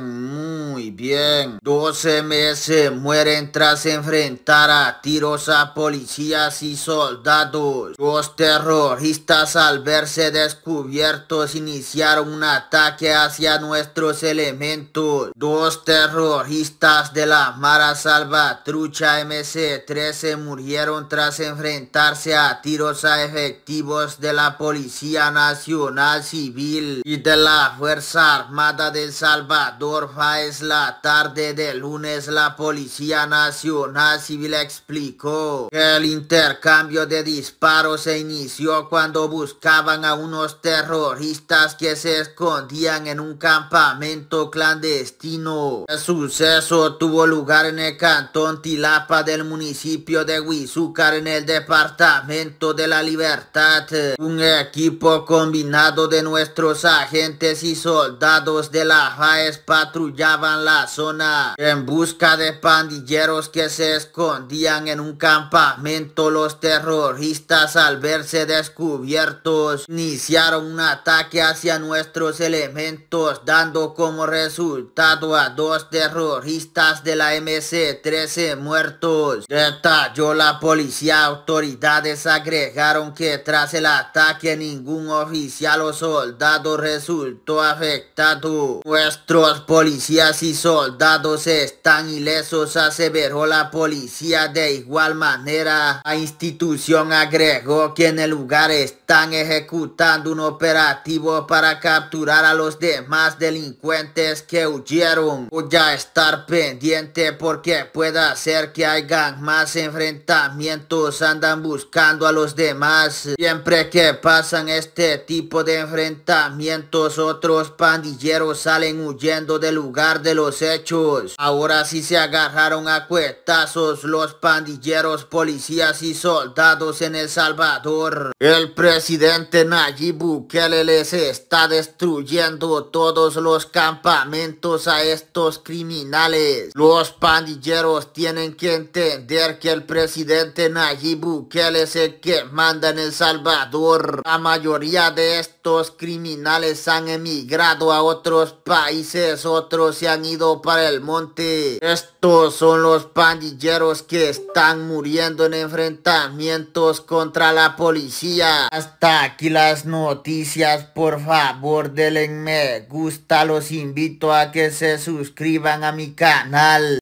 muy bien. 12 MS mueren tras enfrentar a tiros a policías y soldados. Dos terroristas al verse descubiertos iniciaron un ataque hacia nuestros elementos. Dos terroristas de la Mara Salvatrucha MC-13 murieron tras enfrentarse a tiros a efectivos de la Policía Nacional Civil y de la Fuerza Armada de San Salvador Fáez la tarde de lunes la Policía Nacional Civil explicó que el intercambio de disparos se inició cuando buscaban a unos terroristas que se escondían en un campamento clandestino. El suceso tuvo lugar en el cantón Tilapa del municipio de Huizúcar en el departamento de la Libertad. Un equipo combinado de nuestros agentes y soldados de la patrullaban la zona en busca de pandilleros que se escondían en un campamento. Los terroristas al verse descubiertos iniciaron un ataque hacia nuestros elementos dando como resultado a dos terroristas de la MC-13 muertos. Detalló la policía, autoridades agregaron que tras el ataque ningún oficial o soldado resultó afectado. Pues Nuestros policías y soldados están ilesos, aseveró la policía. De igual manera, la institución agregó que en el lugar están ejecutando un operativo para capturar a los demás delincuentes que huyeron. Voy a estar pendiente porque puede ser que hagan más enfrentamientos. Andan buscando a los demás. Siempre que pasan este tipo de enfrentamientos, otros pandilleros salen huyendo del lugar de los hechos. Ahora sí se agarraron a cuetazos los pandilleros, policías y soldados en El Salvador. El presidente Nayib Bukele les está destruyendo todos los campamentos a estos criminales. Los pandilleros tienen que entender que el presidente Nayib Bukele es el que manda en El Salvador. La mayoría de estos criminales han emigrado a otros países países, otros se han ido para el monte. Estos son los pandilleros que están muriendo en enfrentamientos contra la policía. Hasta aquí las noticias, por favor denle me gusta, los invito a que se suscriban a mi canal.